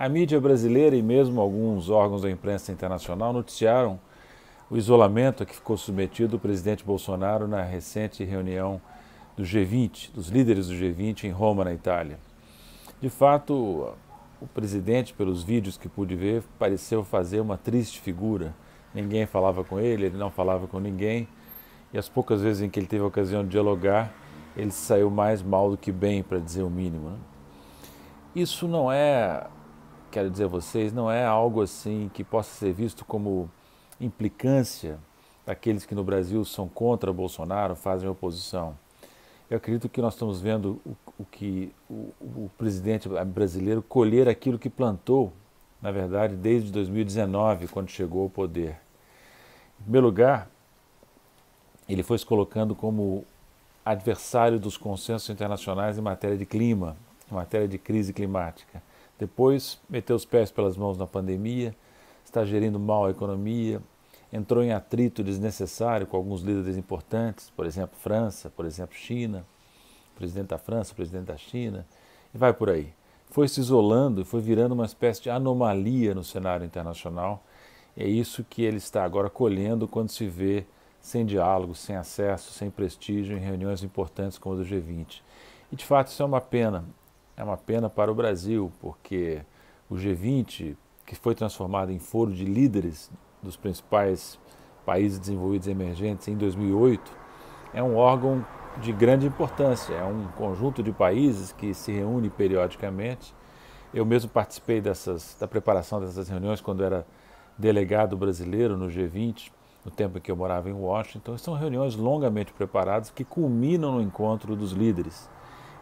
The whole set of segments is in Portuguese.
A mídia brasileira e mesmo alguns órgãos da imprensa internacional noticiaram o isolamento a que ficou submetido o presidente Bolsonaro na recente reunião do G20, dos líderes do G20 em Roma, na Itália. De fato, o presidente, pelos vídeos que pude ver, pareceu fazer uma triste figura. Ninguém falava com ele, ele não falava com ninguém. E as poucas vezes em que ele teve a ocasião de dialogar, ele saiu mais mal do que bem, para dizer o mínimo. Né? Isso não é quero dizer a vocês, não é algo assim que possa ser visto como implicância daqueles que no Brasil são contra Bolsonaro, fazem oposição. Eu acredito que nós estamos vendo o, o que o, o presidente brasileiro colher aquilo que plantou, na verdade, desde 2019, quando chegou ao poder. Em primeiro lugar, ele foi se colocando como adversário dos consensos internacionais em matéria de clima, em matéria de crise climática. Depois meteu os pés pelas mãos na pandemia, está gerindo mal a economia, entrou em atrito desnecessário com alguns líderes importantes, por exemplo, França, por exemplo, China, presidente da França, presidente da China, e vai por aí. Foi se isolando e foi virando uma espécie de anomalia no cenário internacional. É isso que ele está agora colhendo quando se vê sem diálogo, sem acesso, sem prestígio em reuniões importantes como a do G20. E de fato isso é uma pena. É uma pena para o Brasil, porque o G20, que foi transformado em foro de líderes dos principais países desenvolvidos e emergentes em 2008, é um órgão de grande importância. É um conjunto de países que se reúne periodicamente. Eu mesmo participei dessas, da preparação dessas reuniões quando era delegado brasileiro no G20, no tempo em que eu morava em Washington. São reuniões longamente preparadas que culminam no encontro dos líderes.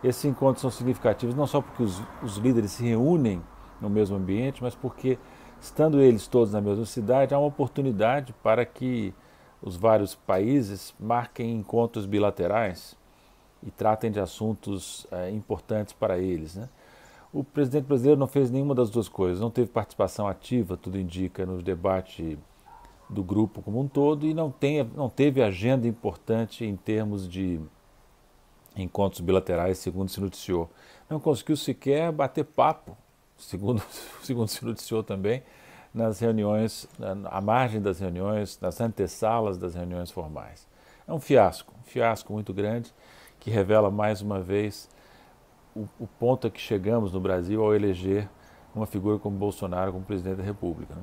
Esses encontros são significativos não só porque os, os líderes se reúnem no mesmo ambiente, mas porque, estando eles todos na mesma cidade, há uma oportunidade para que os vários países marquem encontros bilaterais e tratem de assuntos é, importantes para eles. Né? O presidente brasileiro não fez nenhuma das duas coisas, não teve participação ativa, tudo indica, no debate do grupo como um todo e não, tem, não teve agenda importante em termos de encontros bilaterais, segundo se noticiou. Não conseguiu sequer bater papo, segundo, segundo se noticiou também, nas reuniões, à margem das reuniões, nas antessalas das reuniões formais. É um fiasco, um fiasco muito grande que revela mais uma vez o, o ponto a que chegamos no Brasil ao eleger uma figura como Bolsonaro como presidente da República. Né?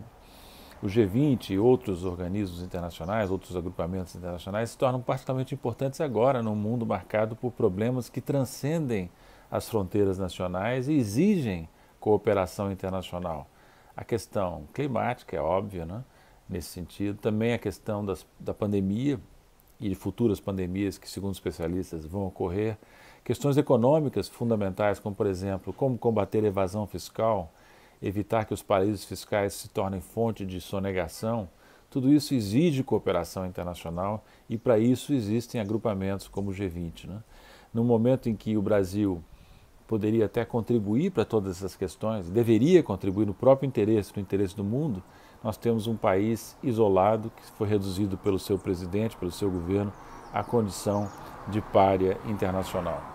o G20 e outros organismos internacionais, outros agrupamentos internacionais, se tornam particularmente importantes agora, num mundo marcado por problemas que transcendem as fronteiras nacionais e exigem cooperação internacional. A questão climática é óbvia, né? nesse sentido, também a questão das, da pandemia e de futuras pandemias que, segundo especialistas, vão ocorrer, questões econômicas fundamentais, como, por exemplo, como combater a evasão fiscal evitar que os paraísos fiscais se tornem fonte de sonegação, tudo isso exige cooperação internacional e para isso existem agrupamentos como o G20. Né? No momento em que o Brasil poderia até contribuir para todas essas questões, deveria contribuir no próprio interesse, no interesse do mundo, nós temos um país isolado que foi reduzido pelo seu presidente, pelo seu governo, à condição de párea internacional.